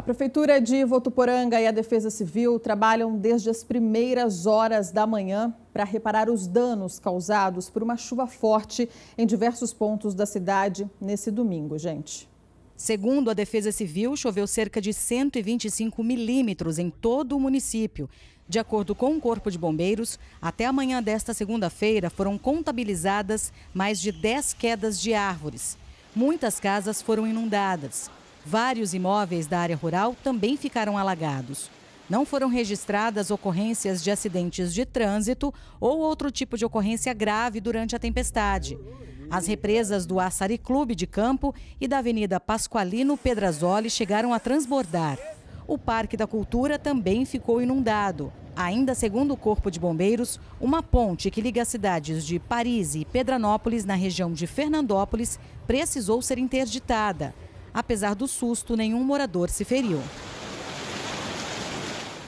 A Prefeitura de Votuporanga e a Defesa Civil trabalham desde as primeiras horas da manhã para reparar os danos causados por uma chuva forte em diversos pontos da cidade nesse domingo, gente. Segundo a Defesa Civil, choveu cerca de 125 milímetros em todo o município. De acordo com o Corpo de Bombeiros, até amanhã desta segunda-feira foram contabilizadas mais de 10 quedas de árvores. Muitas casas foram inundadas. Vários imóveis da área rural também ficaram alagados. Não foram registradas ocorrências de acidentes de trânsito ou outro tipo de ocorrência grave durante a tempestade. As represas do Açari Clube de Campo e da Avenida Pasqualino Pedrazoli chegaram a transbordar. O Parque da Cultura também ficou inundado. Ainda segundo o Corpo de Bombeiros, uma ponte que liga as cidades de Paris e Pedranópolis, na região de Fernandópolis, precisou ser interditada. Apesar do susto, nenhum morador se feriu.